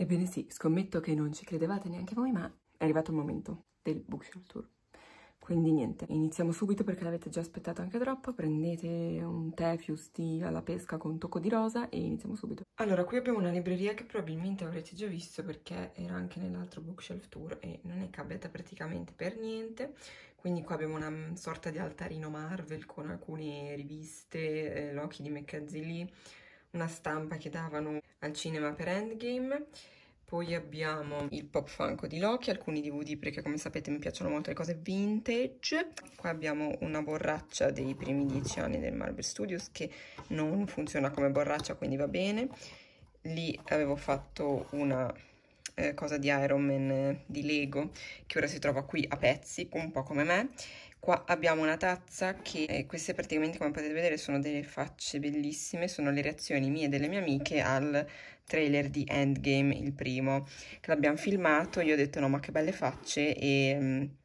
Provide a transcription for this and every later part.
Ebbene sì, scommetto che non ci credevate neanche voi, ma è arrivato il momento del bookshelf tour. Quindi niente, iniziamo subito perché l'avete già aspettato anche troppo, prendete un tè fiusti alla pesca con tocco di rosa e iniziamo subito. Allora, qui abbiamo una libreria che probabilmente avrete già visto perché era anche nell'altro bookshelf tour e non è cambiata praticamente per niente, quindi qua abbiamo una sorta di altarino Marvel con alcune riviste, eh, Loki di Meccazzi una stampa che davano al cinema per Endgame. Poi abbiamo il Pop Funko di Loki, alcuni DVD perché come sapete mi piacciono molto le cose vintage. Qua abbiamo una borraccia dei primi dieci anni del Marvel Studios che non funziona come borraccia quindi va bene. Lì avevo fatto una eh, cosa di Iron Man eh, di Lego che ora si trova qui a pezzi, un po' come me. Qua abbiamo una tazza che eh, queste praticamente come potete vedere sono delle facce bellissime, sono le reazioni mie e delle mie amiche al trailer di Endgame, il primo, che l'abbiamo filmato, io ho detto no ma che belle facce e... Um,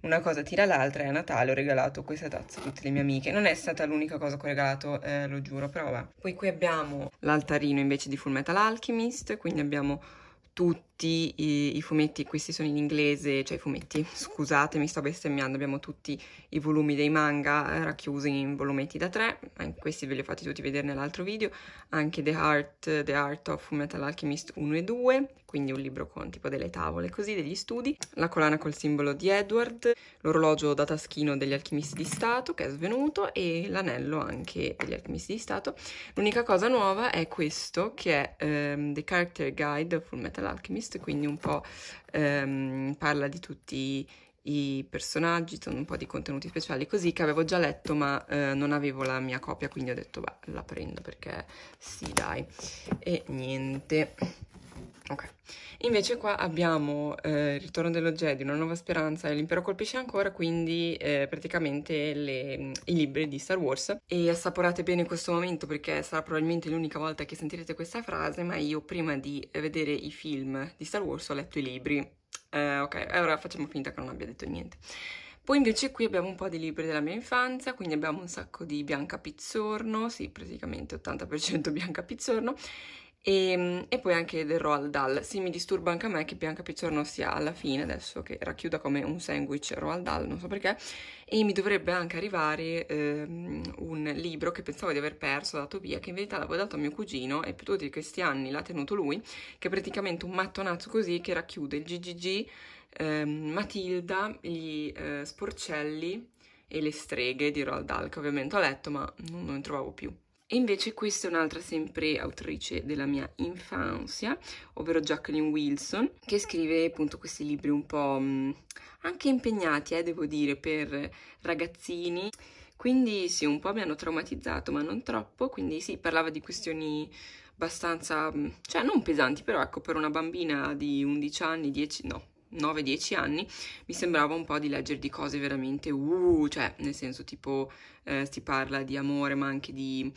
una cosa tira l'altra e a Natale ho regalato questa tazza a tutte le mie amiche. Non è stata l'unica cosa che ho regalato, eh, lo giuro, però Poi qui abbiamo l'altarino invece di Full Metal Alchemist, quindi abbiamo tutto tutti i, i, fumetti, questi sono in inglese, cioè i fumetti, scusatemi, sto bestemmiando, abbiamo tutti i volumi dei manga eh, racchiusi in volumetti da tre, questi ve li ho fatti tutti vedere nell'altro video, anche The Art, The Art of Metal Alchemist 1 e 2, quindi un libro con tipo delle tavole così, degli studi, la collana col simbolo di Edward, l'orologio da taschino degli alchimisti di Stato che è svenuto e l'anello anche degli alchimisti di Stato. L'unica cosa nuova è questo che è um, The Character Guide Full Metal Alchemist questo, quindi un po' ehm, parla di tutti i personaggi, sono un po' di contenuti speciali così che avevo già letto ma eh, non avevo la mia copia quindi ho detto beh la prendo perché sì dai e niente Ok, invece qua abbiamo eh, il ritorno dello Jedi, una nuova speranza e l'impero colpisce ancora, quindi eh, praticamente le, i libri di Star Wars. E assaporate bene questo momento perché sarà probabilmente l'unica volta che sentirete questa frase, ma io prima di vedere i film di Star Wars ho letto i libri. Eh, ok, allora facciamo finta che non abbia detto niente. Poi invece qui abbiamo un po' di libri della mia infanzia, quindi abbiamo un sacco di Bianca Pizzorno, sì, praticamente 80% Bianca Pizzorno, e, ehm, e, poi anche del Roald Dahl. Sì, mi disturba anche a me che Bianca Picciorno sia alla fine adesso, che racchiuda come un sandwich Roald Dahl, non so perché, e mi dovrebbe anche arrivare ehm, un libro che pensavo di aver perso, dato via, che in verità l'avevo dato a mio cugino e per tutti questi anni l'ha tenuto lui, che è praticamente un mattonazzo così che racchiude il GGG, ehm, Matilda, gli eh, sporcelli e le streghe di Roald Dahl, che ovviamente ho letto ma non, non ne trovavo più. E invece questa è un'altra sempre autrice della mia infanzia, ovvero Jacqueline Wilson, che scrive appunto questi libri un po' mm, anche impegnati, eh, devo dire, per ragazzini. Quindi sì, un po' mi hanno traumatizzato, ma non troppo, quindi sì, parlava di questioni abbastanza, mm, cioè non pesanti, però ecco, per una bambina di 11 anni, 10, no, 9-10 anni, mi sembrava un po' di leggere di cose veramente uh, cioè nel senso tipo eh, si parla di amore ma anche di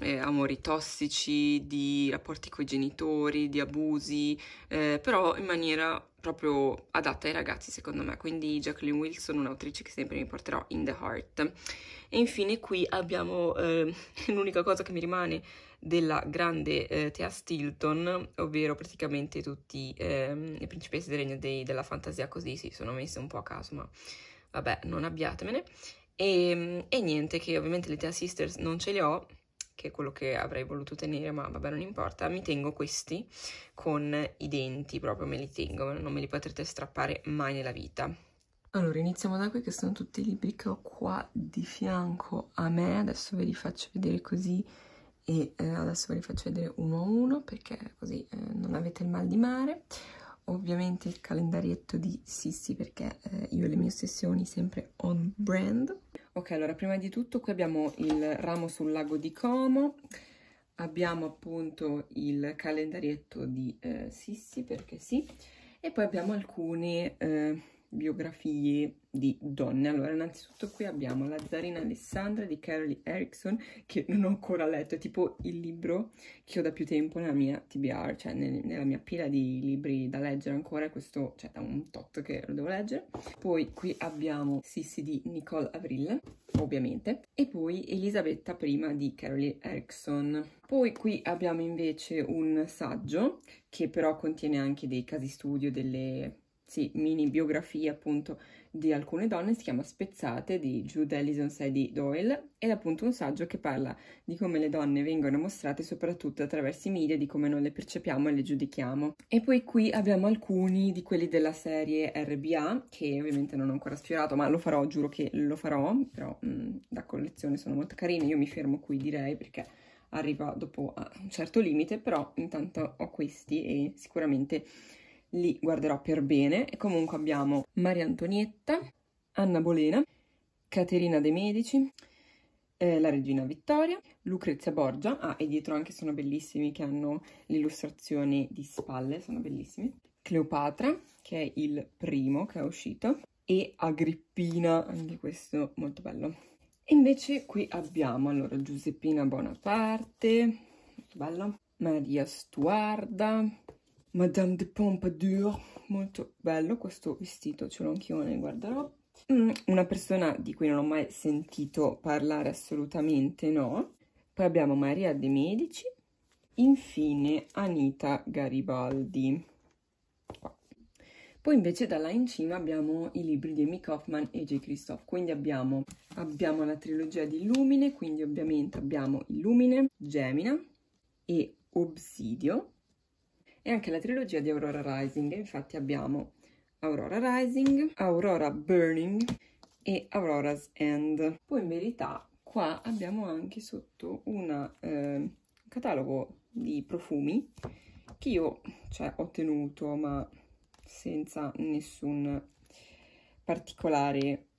eh, amori tossici, di rapporti coi genitori, di abusi, eh, però in maniera proprio adatta ai ragazzi secondo me, quindi Jacqueline Wilson, un'autrice che sempre mi porterò in the heart. E infine qui abbiamo eh, l'unica cosa che mi rimane della grande eh, Thea Stilton, ovvero praticamente tutti eh, i principessi del regno dei, della fantasia, così si sì, sono messi un po' a caso, ma vabbè, non abbiatemene. E, ehm, e niente, che ovviamente le Thea Sisters non ce le ho, che è quello che avrei voluto tenere, ma vabbè, non importa. Mi tengo questi con i denti, proprio me li tengo, non me li potrete strappare mai nella vita. Allora, iniziamo da qui che sono tutti i libri che ho qua di fianco a me, adesso ve li faccio vedere così e eh, adesso ve li faccio vedere uno a uno perché così eh, non avete il mal di mare ovviamente il calendarietto di Sissi perché eh, io e le mie ossessioni sempre on brand ok allora prima di tutto qui abbiamo il ramo sul lago di Como abbiamo appunto il calendarietto di eh, Sissi perché sì e poi abbiamo alcune eh, biografie di donne. Allora, innanzitutto qui abbiamo La zarina Alessandra di Carolee Erickson, che non ho ancora letto, è tipo il libro che ho da più tempo nella mia TBR, cioè nel, nella mia pila di libri da leggere ancora, questo cioè da un tot che lo devo leggere. Poi qui abbiamo Sissi di Nicole Avril, ovviamente, e poi Elisabetta I di Carolee Erickson. Poi qui abbiamo invece un saggio che però contiene anche dei casi studio, delle sì, mini biografia appunto di alcune donne, si chiama Spezzate di Jude Ellison di Doyle ed è appunto un saggio che parla di come le donne vengono mostrate soprattutto attraverso i media, di come non le percepiamo e le giudichiamo. E poi qui abbiamo alcuni di quelli della serie RBA che ovviamente non ho ancora sfiorato, ma lo farò, giuro che lo farò, però mh, mm, da collezione sono molto carini, io mi fermo qui direi perché arriva dopo a un certo limite, però intanto ho questi e sicuramente li guarderò per bene. E comunque abbiamo Maria Antonietta, Anna Bolena, Caterina De Medici, eh, la regina Vittoria, Lucrezia Borgia, ah, e dietro anche sono bellissimi che hanno l'illustrazione di spalle, sono bellissimi. Cleopatra, che è il primo che è uscito, e Agrippina, anche questo molto bello. E invece qui abbiamo, allora, Giuseppina Bonaparte, molto bello, Maria Stuarda, Madame de Pompadour, molto bello questo vestito, ce l'ho anch'io nel guardarò. Mm, una persona di cui non ho mai sentito parlare assolutamente, no. Poi abbiamo Maria De Medici, infine Anita Garibaldi. Poi invece da là in cima abbiamo i libri di Amy Kaufman e J. Christoph, quindi abbiamo, abbiamo la trilogia di Illumine, quindi ovviamente abbiamo Illumine, Gemina e Obsidio, e anche la trilogia di Aurora Rising. Infatti abbiamo Aurora Rising, Aurora Burning e Aurora's End. Poi in verità qua abbiamo anche sotto una, eh, un catalogo di profumi che io cioè, ho tenuto ma senza nessun particolare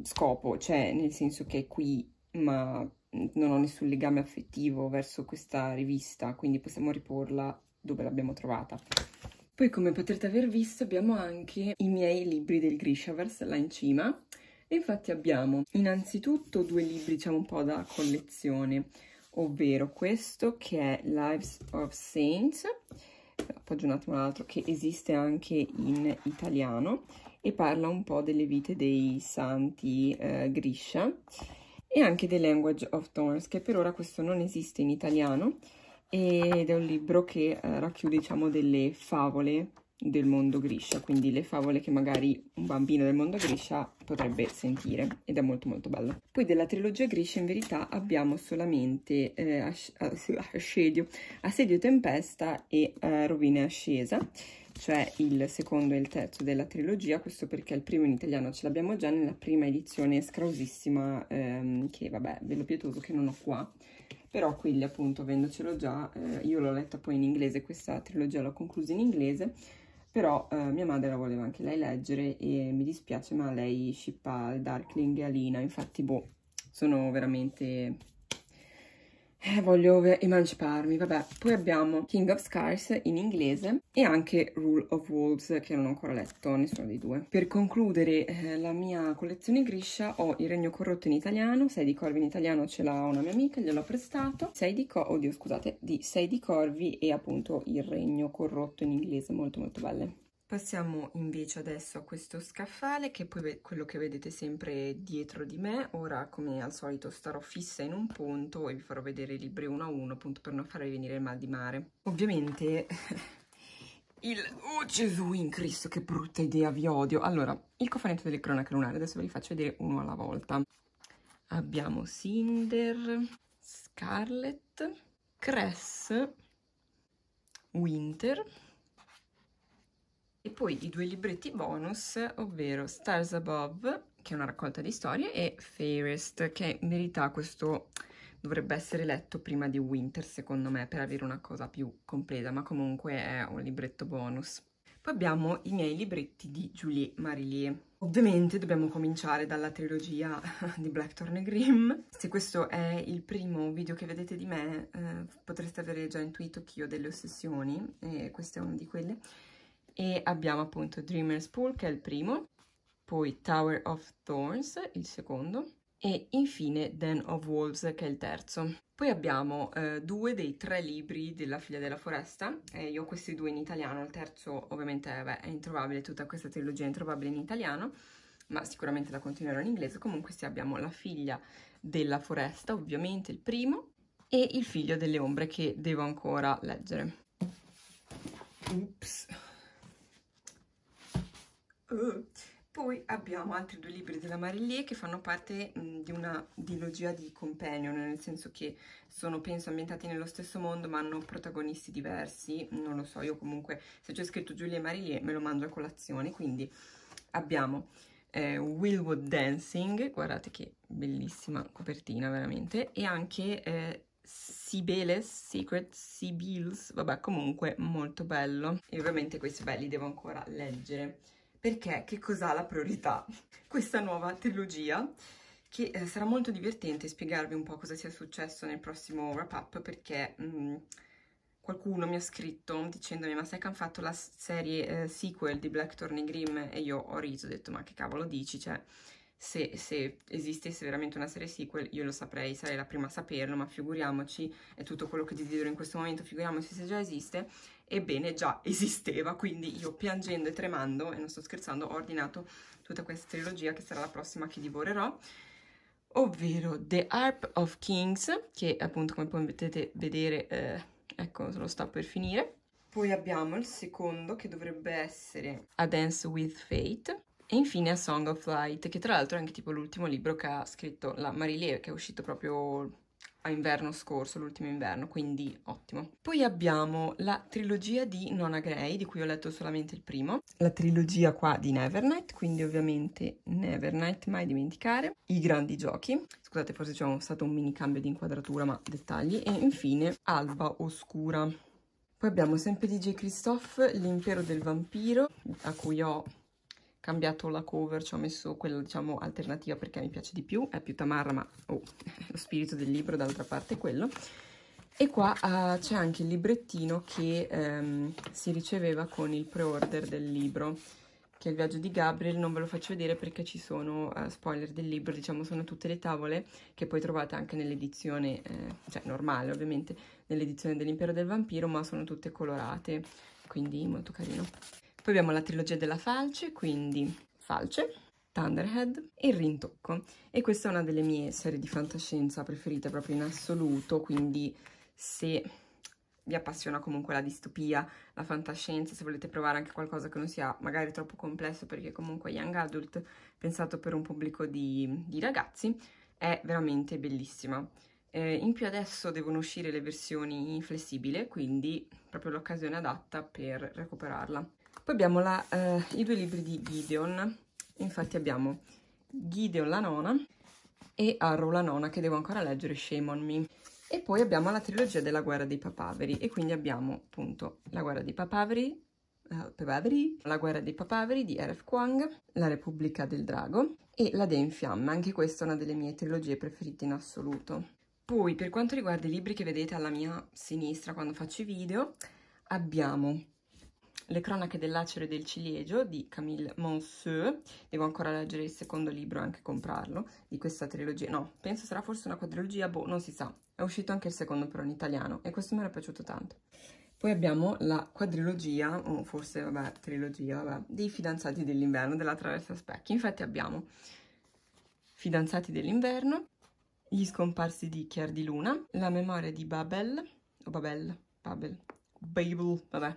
scopo, cioè nel senso che è qui ma non ho nessun legame affettivo verso questa rivista, quindi possiamo riporla dove l'abbiamo trovata. Poi come potrete aver visto abbiamo anche i miei libri del Grishaverse là in cima e infatti abbiamo innanzitutto due libri diciamo un po' da collezione ovvero questo che è Lives of Saints appoggio un attimo l'altro che esiste anche in italiano e parla un po' delle vite dei santi eh, Grisha e anche The Language of Thorns, che per ora questo non esiste in italiano, ed è un libro che eh, racchiude, diciamo, delle favole del mondo griscia, quindi le favole che magari un bambino del mondo griscia potrebbe sentire, ed è molto molto bello. Poi della trilogia griscia, in verità abbiamo solamente eh, Assedio, Assedio Tempesta e eh, Rovine Ascesa, cioè il secondo e il terzo della trilogia, questo perché il primo in italiano ce l'abbiamo già nella prima edizione scrausissima, ehm, che vabbè, bello pietoso che non ho qua, però quelli appunto avendocelo già, eh, io l'ho letta poi in inglese, questa trilogia l'ho conclusa in inglese, però eh, mia madre la voleva anche lei leggere e mi dispiace ma lei shippa Darkling e Alina, infatti boh, sono veramente eh, voglio emanciparmi, vabbè. Poi abbiamo King of Scars in inglese e anche Rule of Wolves che non ho ancora letto, nessuno dei due. Per concludere eh, la mia collezione griscia ho Il Regno Corrotto in italiano, 6 di Corvi in italiano ce l'ha una mia amica, gliel'ho prestato, 6 di, Corvi, oddio scusate, di 6 di Corvi e appunto Il Regno Corrotto in inglese, molto molto belle. Passiamo invece adesso a questo scaffale che poi quello che vedete sempre dietro di me. Ora come al solito starò fissa in un punto e vi farò vedere i libri uno a uno appunto per non farvi venire il mal di mare. Ovviamente il... Oh Gesù in Cristo che brutta idea, vi odio! Allora, il cofanetto delle cronache lunari, adesso ve li faccio vedere uno alla volta. Abbiamo Cinder, Scarlet, Cress, Winter e poi i due libretti bonus, ovvero Stars Above, che è una raccolta di storie, e Fairest, che in verità questo dovrebbe essere letto prima di Winter, secondo me, per avere una cosa più completa, ma comunque è un libretto bonus. Poi abbiamo i miei libretti di Julie Marillier. Ovviamente dobbiamo cominciare dalla trilogia di Blackthorn e Grimm. Se questo è il primo video che vedete di me, eh, potreste avere già intuito che io ho delle ossessioni, e questa è una di quelle e abbiamo appunto Dreamer's Pool che è il primo, poi Tower of Thorns il secondo e infine Den of Wolves che è il terzo. Poi abbiamo eh, due dei tre libri della Figlia della Foresta, eh, io ho questi due in italiano, il terzo ovviamente eh, beh, è introvabile, tutta questa trilogia è introvabile in italiano, ma sicuramente la continuerò in inglese, comunque sì abbiamo La Figlia della Foresta, ovviamente il primo, e Il Figlio delle Ombre che devo ancora leggere. Oops. Mm. Poi abbiamo altri due libri della Marillier che fanno parte mh, mm, di una dilogia di companion, nel senso che sono, penso, ambientati nello stesso mondo ma hanno protagonisti diversi, non lo so, io comunque se c'è scritto Giulia e Marillier me lo mangio a colazione, quindi abbiamo eh, Willwood Dancing, guardate che bellissima copertina veramente, e anche eh, Sibeles, Secret Sibyls, vabbè comunque molto bello. E ovviamente questi belli devo ancora leggere perché che cos'ha la priorità questa nuova trilogia che eh, sarà molto divertente spiegarvi un po' cosa sia successo nel prossimo wrap up perché mh, mm, qualcuno mi ha scritto dicendomi ma sai che hanno fatto la serie eh, sequel di Black e Grimm e io ho riso, ho detto ma che cavolo dici, cioè se, se, esistesse veramente una serie sequel io lo saprei, sarei la prima a saperlo, ma figuriamoci, è tutto quello che desidero in questo momento, figuriamoci se già esiste, ebbene già esisteva, quindi io piangendo e tremando, e non sto scherzando, ho ordinato tutta questa trilogia che sarà la prossima che divorerò, ovvero The Harp of Kings, che appunto come potete vedere, eh, ecco, lo sta per finire, poi abbiamo il secondo che dovrebbe essere A Dance with Fate, e infine A Song of Light, che tra l'altro è anche tipo l'ultimo libro che ha scritto la Marilie, che è uscito proprio a inverno scorso, l'ultimo inverno, quindi ottimo. Poi abbiamo la trilogia di Nona Grey, di cui ho letto solamente il primo, la trilogia qua di Nevernight, quindi ovviamente Nevernight, mai dimenticare, i grandi giochi, scusate forse c'è stato un mini cambio di inquadratura, ma dettagli, e infine Alba Oscura. Poi abbiamo sempre di J. Christophe, L'impero del vampiro, a cui ho cambiato la cover, ci ho messo quella diciamo alternativa perché mi piace di più, è più tamarra ma oh, lo spirito del libro d'altra parte è quello. E qua uh, c'è anche il librettino che um, si riceveva con il pre-order del libro, che è il viaggio di Gabriel, non ve lo faccio vedere perché ci sono uh, spoiler del libro, diciamo sono tutte le tavole che poi trovate anche nell'edizione, eh, cioè normale ovviamente, nell'edizione dell'Impero del Vampiro, ma sono tutte colorate, quindi molto carino. Poi abbiamo la trilogia della Falce, quindi Falce, Thunderhead e Il Rintocco. E questa è una delle mie serie di fantascienza preferite proprio in assoluto, quindi se vi appassiona comunque la distopia, la fantascienza, se volete provare anche qualcosa che non sia magari troppo complesso, perché comunque Young Adult, pensato per un pubblico di, di ragazzi, è veramente bellissima. Eh, in più adesso devono uscire le versioni flessibile, quindi proprio l'occasione adatta per recuperarla. Poi abbiamo la, eh, i due libri di Gideon, infatti abbiamo Gideon la nona e Arrow la nona che devo ancora leggere, Shame on Me. E poi abbiamo la trilogia della guerra dei papaveri e quindi abbiamo appunto la guerra dei papaveri, eh, la guerra dei papaveri di R.F. Kuang, la repubblica del drago e la Dea in fiamme, anche questa è una delle mie trilogie preferite in assoluto. Poi per quanto riguarda i libri che vedete alla mia sinistra quando faccio i video, abbiamo le cronache dell'acero e del ciliegio di Camille Monceau, devo ancora leggere il secondo libro e anche comprarlo, di questa trilogia, no, penso sarà forse una quadrilogia, boh, non si sa, è uscito anche il secondo però in italiano e questo mi era piaciuto tanto. Poi abbiamo la quadrilogia, o forse, vabbè, trilogia, vabbè, dei fidanzati dell'inverno, della Traversa Specchi. Infatti abbiamo Fidanzati dell'inverno, Gli scomparsi di Chiar di Luna, La memoria di Babel, o Babel, Babel, Babel, vabbè,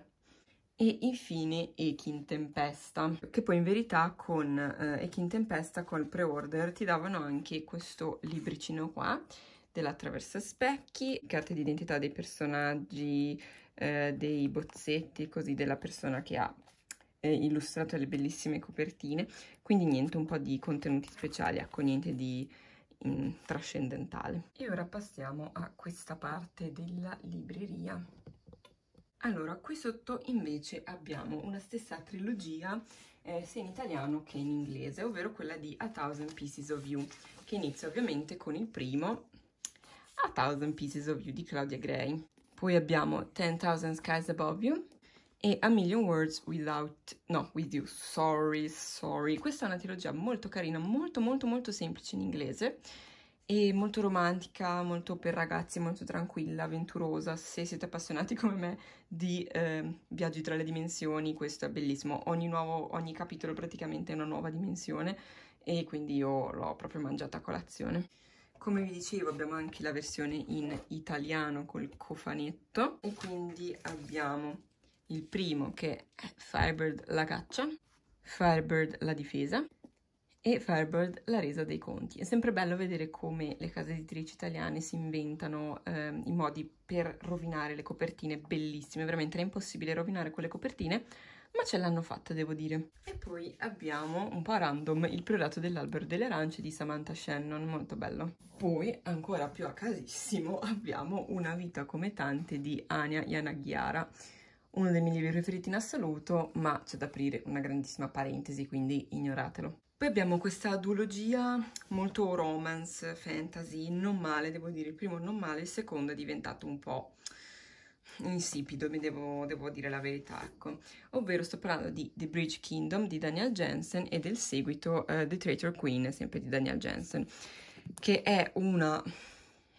e infine Echi in Tempesta, che poi in verità con eh, Echi Tempesta, col pre-order, ti davano anche questo libricino qua dell'attraverso Specchi, carte d'identità dei personaggi, eh, dei bozzetti, così della persona che ha eh, illustrato le bellissime copertine, quindi niente, un po' di contenuti speciali, ecco, niente di in, mm, trascendentale. E ora passiamo a questa parte della libreria. Allora, qui sotto invece abbiamo una stessa trilogia eh, sia in italiano che in inglese, ovvero quella di A Thousand Pieces of You, che inizia ovviamente con il primo A Thousand Pieces of You di Claudia Gray. Poi abbiamo Ten Thousand Skies Above You e A Million Words Without... no, With You, sorry, sorry. Questa è una trilogia molto carina, molto molto molto semplice in inglese, e molto romantica, molto per ragazzi, molto tranquilla, avventurosa. Se siete appassionati come me di eh, viaggi tra le dimensioni, questo è bellissimo. Ogni, nuovo, ogni capitolo praticamente è una nuova dimensione e quindi io l'ho proprio mangiata a colazione. Come vi dicevo abbiamo anche la versione in italiano col cofanetto e quindi abbiamo il primo che è Firebird la caccia, Firebird la difesa, e Firebird La resa dei conti. È sempre bello vedere come le case editrici italiane si inventano eh, i modi per rovinare le copertine bellissime, veramente è impossibile rovinare quelle copertine, ma ce l'hanno fatta devo dire. E poi abbiamo un po' random Il priorato dell'albero delle arance di Samantha Shannon, molto bello. Poi, ancora più a casissimo, abbiamo Una vita come tante di Ania Yanaghiara uno dei miei libri preferiti in assoluto, ma c'è da aprire una grandissima parentesi, quindi ignoratelo. Poi abbiamo questa duologia molto romance, fantasy, non male, devo dire, il primo non male, il secondo è diventato un po' insipido, mi devo, devo dire la verità, ecco. Ovvero sto parlando di The Bridge Kingdom di Daniel Jensen e del seguito uh, The Traitor Queen, sempre di Daniel Jensen, che è una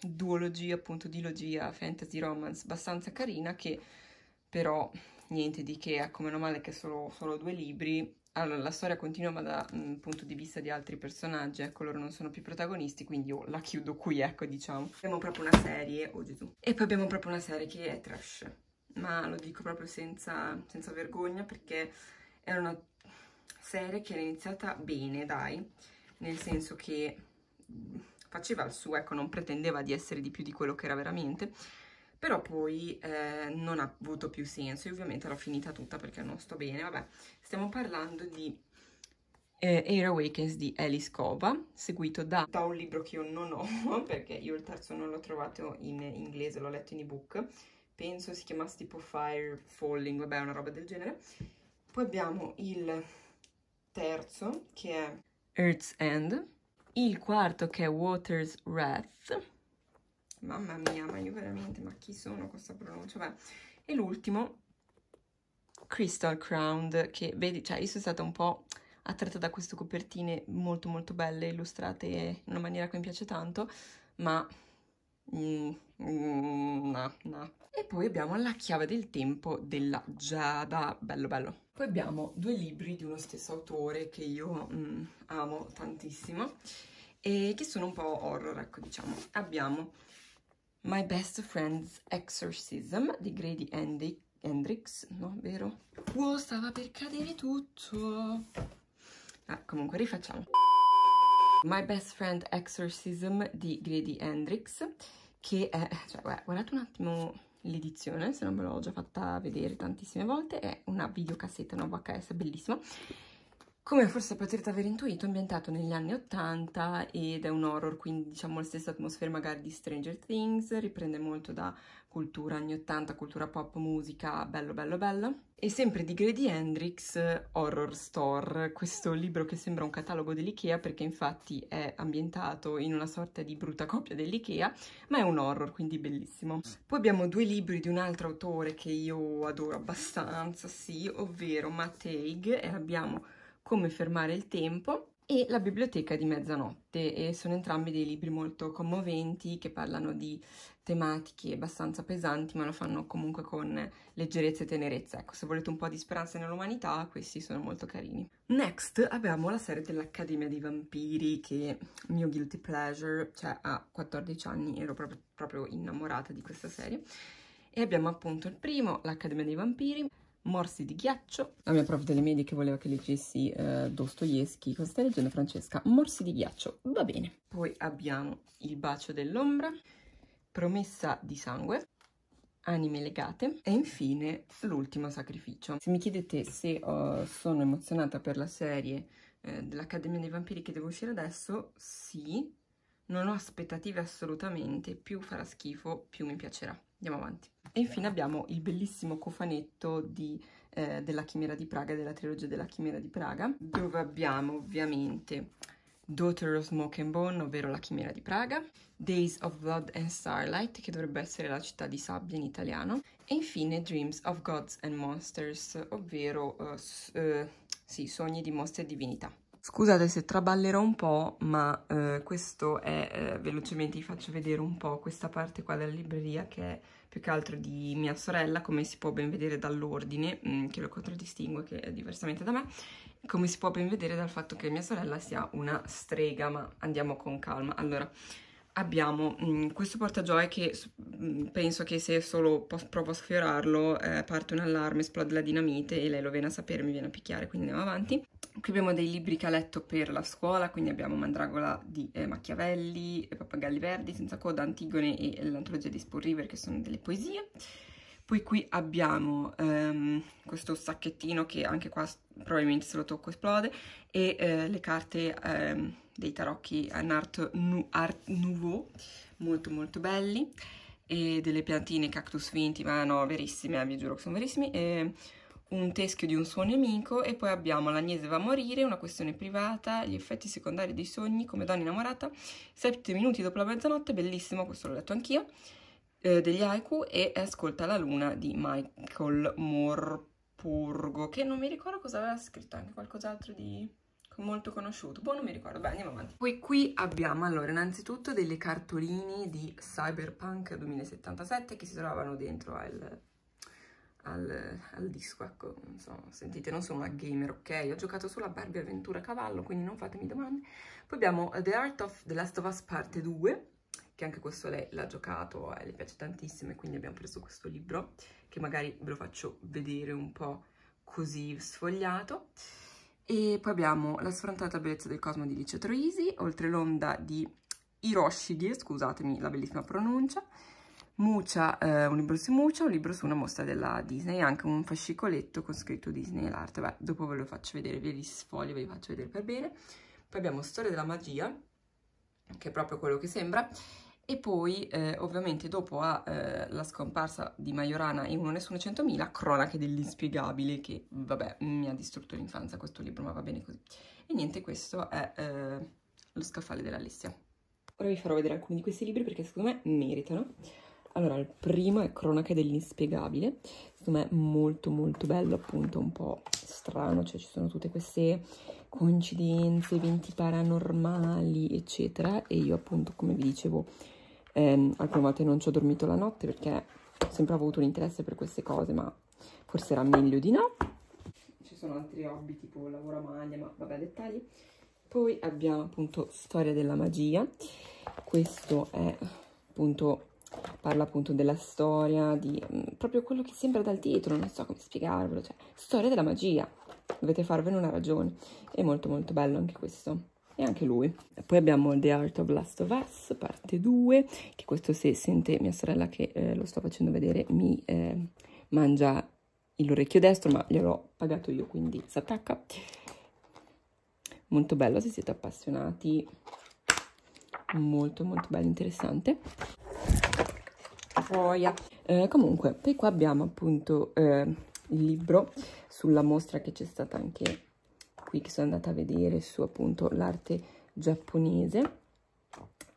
duologia, appunto, dilogia, fantasy romance abbastanza carina che però niente di che, ecco, meno male che sono solo due libri allora, la storia continua ma da un mm, punto di vista di altri personaggi, ecco, loro non sono più protagonisti, quindi io la chiudo qui, ecco, diciamo. Abbiamo proprio una serie, oh Gesù, e poi abbiamo proprio una serie che è trash, ma lo dico proprio senza, senza vergogna perché era una serie che era iniziata bene, dai, nel senso che mm, faceva il suo, ecco, non pretendeva di essere di più di quello che era veramente, però poi eh, non ha avuto più senso, e ovviamente l'ho finita tutta perché non sto bene, vabbè, stiamo parlando di eh, Air Awakens di Alice Cova, seguito da, da, un libro che io non ho, perché io il terzo non l'ho trovato in inglese, l'ho letto in ebook, penso si chiamasse tipo Fire Falling, vabbè, una roba del genere, poi abbiamo il terzo che è Earth's End, il quarto che è Water's Wrath, Mamma mia, ma io veramente, ma chi sono questa pronuncia? Vabbè. E l'ultimo, Crystal Crown, che vedi, cioè io sono stata un po' attratta da queste copertine molto molto belle, illustrate in una maniera che mi piace tanto, ma... Mm, mm, no, no. E poi abbiamo la chiave del tempo della Giada, bello bello. Poi abbiamo due libri di uno stesso autore che io mm, amo tantissimo e che sono un po' horror, ecco diciamo. Abbiamo My Best Friend's Exorcism di Grady Hendy Hendrix, no, vero? Wow, stava per cadere tutto! Ah, comunque rifacciamo. My Best Friend Exorcism di Grady Hendrix, che è... Cioè, guardate un attimo l'edizione, se non ve l'ho già fatta vedere tantissime volte, è una videocassetta, una VHS bellissima, come forse potrete aver intuito, è ambientato negli anni 80 ed è un horror, quindi diciamo la stessa atmosfera magari di Stranger Things, riprende molto da cultura anni 80, cultura pop, musica, bello bello bello. E sempre di Grady Hendrix, Horror Store, questo libro che sembra un catalogo dell'IKEA perché infatti è ambientato in una sorta di brutta copia dell'IKEA, ma è un horror, quindi bellissimo. Poi abbiamo due libri di un altro autore che io adoro abbastanza, sì, ovvero Matt Matteig, e abbiamo come fermare il tempo e La biblioteca di mezzanotte e sono entrambi dei libri molto commoventi che parlano di tematiche abbastanza pesanti ma lo fanno comunque con leggerezza e tenerezza. Ecco, se volete un po' di speranza nell'umanità questi sono molto carini. Next abbiamo la serie dell'Accademia dei Vampiri che mio guilty pleasure, cioè a 14 anni ero proprio, proprio innamorata di questa serie e abbiamo appunto il primo, l'Accademia dei Vampiri morsi di ghiaccio. La mia prof delle medie che voleva che leggessi eh, Dostoevsky. Cosa stai leggendo Francesca? Morsi di ghiaccio, va bene. Poi abbiamo Il bacio dell'ombra, Promessa di sangue, Anime legate e infine L'ultimo sacrificio. Se mi chiedete se oh, sono emozionata per la serie eh, dell'Accademia dei Vampiri che devo uscire adesso, sì, non ho aspettative assolutamente, più farà schifo, più mi piacerà. Andiamo avanti. E infine abbiamo il bellissimo cofanetto di, eh, della Chimera di Praga, della trilogia della Chimera di Praga, dove abbiamo ovviamente Daughter of Smoke and Bone, ovvero la Chimera di Praga, Days of Blood and Starlight, che dovrebbe essere la città di sabbia in italiano, e infine Dreams of Gods and Monsters, ovvero uh, uh, sì, sogni di mostri e divinità. Scusate se traballerò un po', ma uh, questo è, velocemente vi faccio vedere un po' questa parte qua della libreria che è più che altro di mia sorella, come si può ben vedere dall'ordine mm, che lo contraddistingue, che è diversamente da me, come si può ben vedere dal fatto che mia sorella sia una strega, ma andiamo con calma. Allora, abbiamo mh, mm, questo portagioie che mh, mm, penso che se solo provo a sfiorarlo eh, parte un allarme, esplode la dinamite e lei lo viene a sapere, mi viene a picchiare, quindi andiamo avanti. Qui abbiamo dei libri che ha letto per la scuola, quindi abbiamo Mandragola di eh, Machiavelli, eh, Pappagalli Verdi, Senza Coda, Antigone e l'antologia di Spurriver che sono delle poesie. Poi qui abbiamo um, questo sacchettino che anche qua probabilmente se lo tocco esplode e eh, le carte... Um, dei tarocchi en art, nu, art nouveau, molto molto belli, e delle piantine cactus finti, ma no, verissime, eh, vi giuro che sono verissimi, e un teschio di un suo nemico e poi abbiamo L'Agnese va a morire, una questione privata, gli effetti secondari dei sogni, come donna innamorata, 7 minuti dopo la mezzanotte, bellissimo, questo l'ho letto anch'io, eh, degli haiku e Ascolta la luna di Michael Morpurgo, che non mi ricordo cosa aveva scritto, anche qualcos'altro di molto conosciuto. Boh, non mi ricordo. Beh, andiamo avanti. Poi qui abbiamo allora innanzitutto delle cartoline di Cyberpunk 2077 che si trovavano dentro al, al, al disco, ecco, non so, sentite, non sono una gamer, ok? Ho giocato solo a Barbie Aventura cavallo, quindi non fatemi domande. Poi abbiamo The Art of The Last of Us Parte 2, che anche questo lei l'ha giocato e le piace tantissimo, e quindi abbiamo preso questo libro, che magari ve lo faccio vedere un po' così sfogliato. E poi abbiamo La sfrontata bellezza del cosmo di Licio Troisi, Oltre l'onda di Hiroshige, scusatemi la bellissima pronuncia, Mucha, eh, un libro su Mucha, un libro su una mostra della Disney, anche un fascicoletto con scritto Disney e l'arte. Beh, dopo ve lo faccio vedere, ve li sfoglio, ve li faccio vedere per bene. Poi abbiamo Storia della magia, che è proprio quello che sembra, e poi eh, ovviamente dopo a, eh, la scomparsa di Majorana in Uno Nessuno 100.000, Cronache dell'inspiegabile, che vabbè mi ha distrutto l'infanzia questo libro, ma va bene così. E niente, questo è eh, lo scaffale dell'Alessia. Ora vi farò vedere alcuni di questi libri perché secondo me meritano. Allora, il primo è Cronache dell'inspiegabile, secondo me è molto molto bello, appunto un po' strano, cioè ci sono tutte queste coincidenze, eventi paranormali, eccetera, e io appunto, come vi dicevo, eh, alcune volte non ci ho dormito la notte perché ho sempre avuto un interesse per queste cose, ma forse era meglio di no. Ci sono altri hobby tipo lavoro a maglia, ma vabbè, dettagli. Poi abbiamo appunto storia della magia, questo è appunto, parla appunto della storia, di mh, mm, proprio quello che sembra dal titolo, non so come spiegarvelo, cioè storia della magia, dovete farvene una ragione, è molto molto bello anche questo e anche lui. Poi abbiamo The Art of Last of Us, parte 2, che questo se sente mia sorella che eh, lo sto facendo vedere mi eh, mangia l'orecchio destro, ma gliel'ho pagato io, quindi si attacca. Molto bello, se siete appassionati, molto molto bello, interessante. Oh, yeah. eh, comunque, poi qua abbiamo appunto eh, il libro sulla mostra che c'è stata anche qui che sono andata a vedere su appunto l'arte giapponese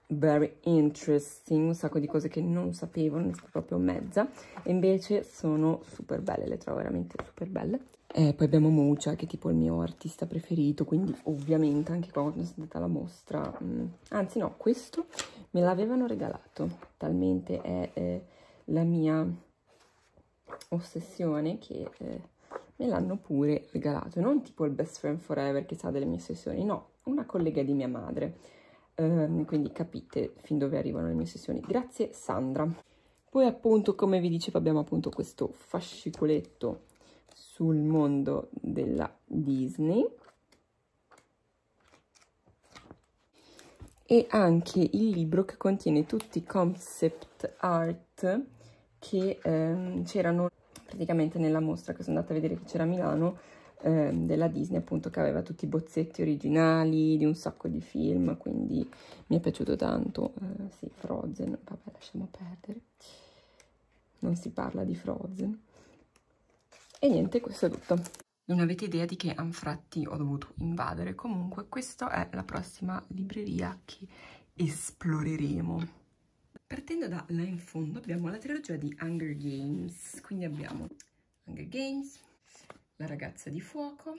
very interesting, un sacco di cose che non sapevo, ne sapevo proprio mezza, e invece sono super belle, le trovo veramente super belle. Eh, poi abbiamo Mucha che è tipo il mio artista preferito, quindi ovviamente anche qua quando sono andata alla mostra, mh, mm, anzi no, questo me l'avevano regalato, talmente è eh, la mia ossessione che... Eh, me l'hanno pure regalato, non tipo il Best Friend Forever che sa delle mie sessioni, no, una collega di mia madre, ehm, quindi capite fin dove arrivano le mie sessioni. Grazie Sandra. Poi appunto, come vi dicevo, abbiamo appunto questo fascicoletto sul mondo della Disney. E anche il libro che contiene tutti i concept art che ehm, c'erano praticamente nella mostra che sono andata a vedere che c'era a Milano eh, della Disney appunto che aveva tutti i bozzetti originali di un sacco di film quindi mi è piaciuto tanto eh, sì Frozen vabbè lasciamo perdere non si parla di Frozen e niente questo è tutto non avete idea di che anfratti ho dovuto invadere comunque questa è la prossima libreria che esploreremo Partendo da là in fondo abbiamo la trilogia di Hunger Games, quindi abbiamo Hunger Games, La ragazza di fuoco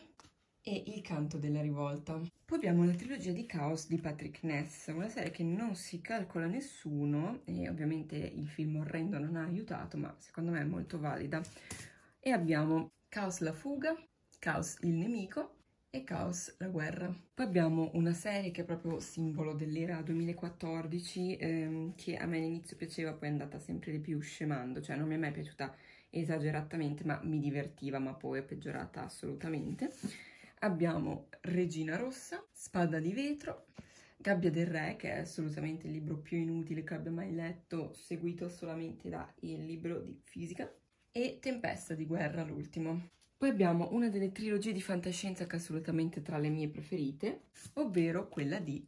e Il canto della rivolta. Poi abbiamo la trilogia di Chaos di Patrick Ness, una serie che non si calcola nessuno e ovviamente il film orrendo non ha aiutato, ma secondo me è molto valida. E abbiamo Chaos la fuga, Chaos il nemico e Caos la guerra. Poi abbiamo una serie che è proprio simbolo dell'era 2014 ehm, che a me all'inizio piaceva poi è andata sempre di più scemando, cioè non mi è mai piaciuta esageratamente ma mi divertiva ma poi è peggiorata assolutamente. Abbiamo Regina Rossa, Spada di Vetro, Gabbia del Re, che è assolutamente il libro più inutile che abbia mai letto, seguito solamente da dal libro di fisica, e Tempesta di guerra, l'ultimo. Poi abbiamo una delle trilogie di fantascienza che è assolutamente tra le mie preferite, ovvero quella di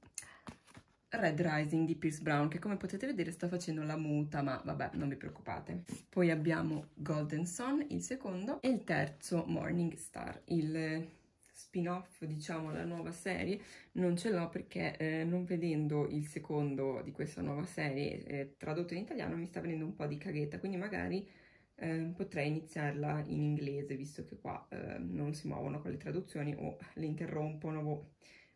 Red Rising di Pierce Brown, che come potete vedere sta facendo la muta, ma vabbè, non vi preoccupate. Poi abbiamo Golden Sun, il secondo, e il terzo Morning Star, il eh, spin-off, diciamo, la nuova serie. Non ce l'ho perché eh, non vedendo il secondo di questa nuova serie eh, tradotto in italiano mi sta venendo un po' di caghetta, quindi magari eh, potrei iniziarla in inglese, visto che qua eh, non si muovono con le traduzioni o le interrompono, boh,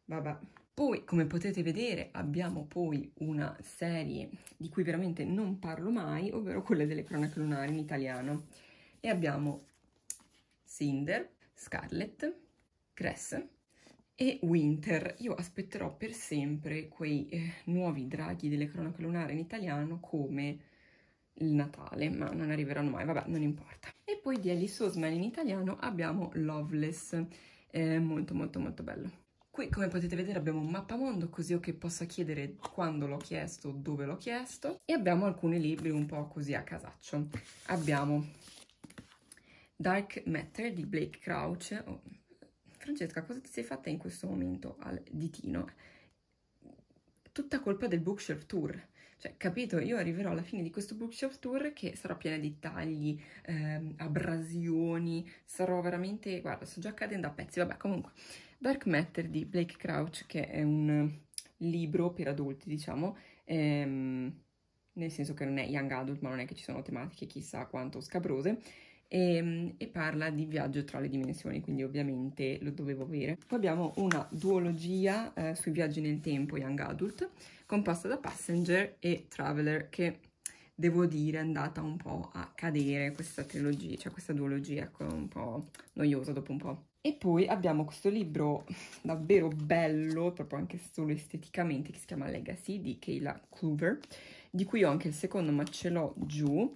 vabbè. Poi, come potete vedere, abbiamo poi una serie di cui veramente non parlo mai, ovvero quella delle cronache lunari in italiano. E abbiamo Cinder, Scarlet, Cress e Winter. Io aspetterò per sempre quei eh, nuovi draghi delle cronache lunari in italiano come il Natale, ma non arriveranno mai, vabbè, non importa. E poi di Alice Osman in italiano abbiamo Loveless, è molto molto molto bello. Qui, come potete vedere, abbiamo un mappamondo, così io che possa chiedere quando l'ho chiesto, dove l'ho chiesto, e abbiamo alcuni libri un po' così a casaccio. Abbiamo Dark Matter di Blake Crouch. Oh, Francesca, cosa ti sei fatta in questo momento al ditino? Tutta colpa del bookshelf tour cioè, capito, io arriverò alla fine di questo bookshop tour che sarò piena di tagli, ehm, abrasioni, sarò veramente... Guarda, sto già cadendo a pezzi. Vabbè, comunque, Dark Matter di Blake Crouch, che è un libro per adulti, diciamo, ehm, nel senso che non è young adult, ma non è che ci sono tematiche chissà quanto scabrose, e, ehm, e, parla di viaggio tra le dimensioni, quindi ovviamente lo dovevo avere. Poi abbiamo una duologia eh, sui viaggi nel tempo Young Adult, composta da Passenger e Traveler, che devo dire è andata un po' a cadere questa trilogia, cioè questa duologia, ecco, un po' noiosa dopo un po'. E poi abbiamo questo libro davvero bello, proprio anche solo esteticamente, che si chiama Legacy di Kayla Coover, di cui ho anche il secondo, ma ce l'ho giù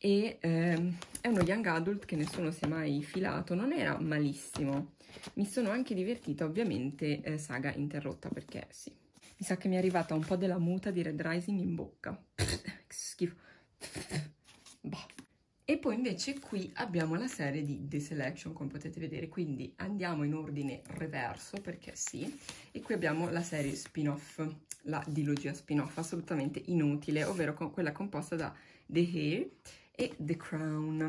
e eh, è uno young adult che nessuno si è mai filato, non era malissimo. Mi sono anche divertita, ovviamente eh, saga interrotta perché sì. Mi sa che mi è arrivata un po' della muta di Red Rising in bocca. Schifo. bah. E poi invece qui abbiamo la serie di The Selection, come potete vedere, quindi andiamo in ordine reverso, perché sì, e qui abbiamo la serie spin-off, la dilogia spin-off, assolutamente inutile, ovvero con quella composta da The Hair, e The Crown.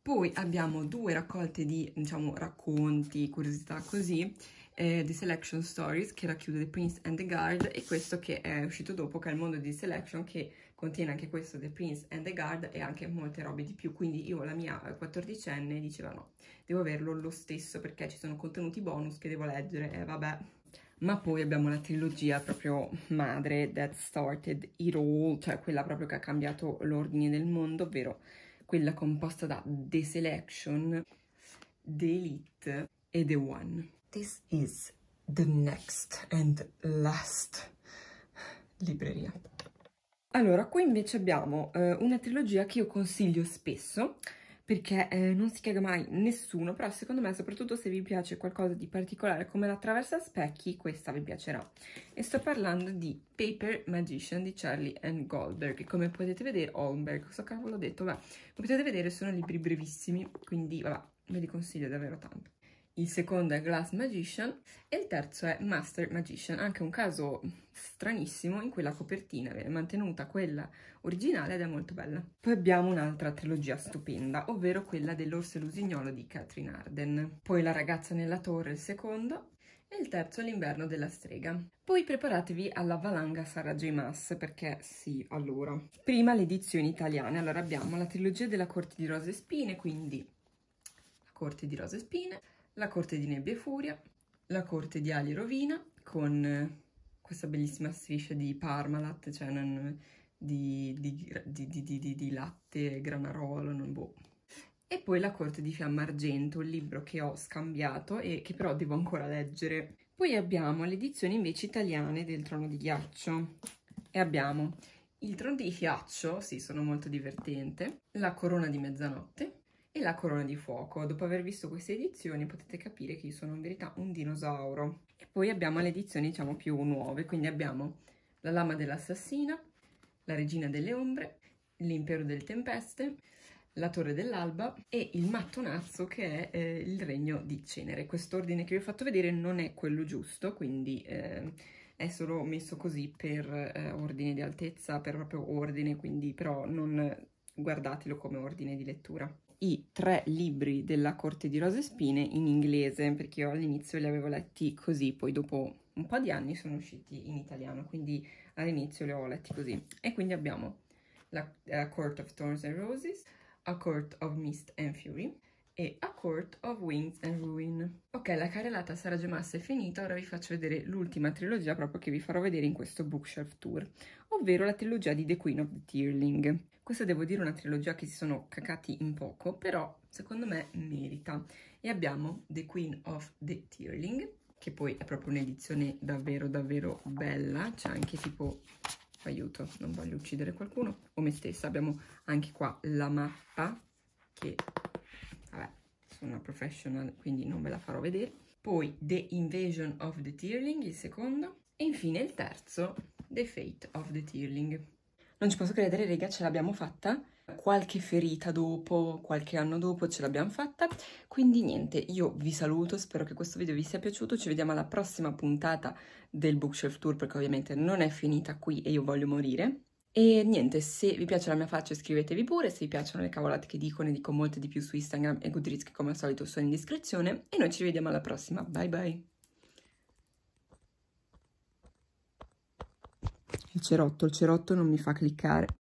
Poi abbiamo due raccolte di, diciamo, racconti, curiosità così, eh, The Selection Stories, che racchiude The Prince and the Guard, e questo che è uscito dopo, che è il mondo di Selection, che contiene anche questo The Prince and the Guard e anche molte robe di più. Quindi io, la mia quattordicenne, diceva no, devo averlo lo stesso perché ci sono contenuti bonus che devo leggere, e eh, vabbè ma poi abbiamo la trilogia proprio madre, That Started It All, cioè quella proprio che ha cambiato l'ordine del mondo, ovvero quella composta da The Selection, The Elite e The One. This is the next and last libreria. Allora, qui invece abbiamo eh, una trilogia che io consiglio spesso, perché eh, non si chiede mai nessuno, però secondo me soprattutto se vi piace qualcosa di particolare come la traversa specchi, questa vi piacerà. E sto parlando di Paper Magician di Charlie and Goldberg, come potete vedere, Holmberg, cosa cavolo ho detto, vabbè, come potete vedere sono libri brevissimi, quindi vabbè, ve li consiglio davvero tanto il secondo è Glass Magician e il terzo è Master Magician, anche un caso stranissimo in cui la copertina viene mantenuta quella originale ed è molto bella. Poi abbiamo un'altra trilogia stupenda, ovvero quella dell'Orso e l'Usignolo di Catherine Arden, poi La ragazza nella torre il secondo e il terzo è L'inverno della strega. Poi preparatevi alla valanga Sarah J. Maas, perché sì, allora. Prima le edizioni italiane, allora abbiamo la trilogia della Corte di Rose e Spine, quindi... la Corte di Rose e Spine, la corte di nebbia e furia, la corte di ali e rovina con eh, questa bellissima striscia di parmalat, cioè non, di, di, di, di, latte, granarolo, non boh. E poi La corte di fiamma argento, un libro che ho scambiato e che però devo ancora leggere. Poi abbiamo le edizioni invece italiane del Trono di Ghiaccio. E abbiamo Il Trono di Ghiaccio, sì, sono molto divertente, La corona di mezzanotte, la corona di fuoco. Dopo aver visto queste edizioni potete capire che io sono in verità un dinosauro. E poi abbiamo le edizioni diciamo più nuove, quindi abbiamo la lama dell'assassina, la regina delle ombre, l'impero delle tempeste, la Torre dell'Alba e il mattonazzo che è eh, il regno di Cenere. Quest'ordine che vi ho fatto vedere non è quello giusto, quindi eh, è solo messo così per eh, ordine di altezza, per proprio ordine, quindi però non guardatelo come ordine di lettura i tre libri della Corte di Rose Spine in inglese, perché io all'inizio li avevo letti così, poi dopo un po' di anni sono usciti in italiano, quindi all'inizio li avevo letti così. E quindi abbiamo la, la Court of Thorns and Roses, A Court of Mist and Fury, e A Court of Wings and Ruin. Ok, la carrellata Sara Gemassa è finita, ora vi faccio vedere l'ultima trilogia proprio che vi farò vedere in questo bookshelf tour, ovvero la trilogia di The Queen of the Tearling. Questa devo dire è una trilogia che si sono cacati in poco, però secondo me merita. E abbiamo The Queen of the Tearling, che poi è proprio un'edizione davvero davvero bella, c'è anche tipo aiuto, non voglio uccidere qualcuno, o me stessa, abbiamo anche qua la mappa che vabbè, sono una professional quindi non ve la farò vedere. Poi The Invasion of the Tearling, il secondo. E infine il terzo, The Fate of the Tearling. Non ci posso credere, rega, ce l'abbiamo fatta. Qualche ferita dopo, qualche anno dopo ce l'abbiamo fatta. Quindi niente, io vi saluto, spero che questo video vi sia piaciuto. Ci vediamo alla prossima puntata del Bookshelf Tour perché ovviamente non è finita qui e io voglio morire. E niente, se vi piace la mia faccia iscrivetevi pure, se vi piacciono le cavolate che dico, ne dico molte di più su Instagram e Goodreads che come al solito sono in descrizione e noi ci vediamo alla prossima, bye bye! Il cerotto, il cerotto non mi fa cliccare.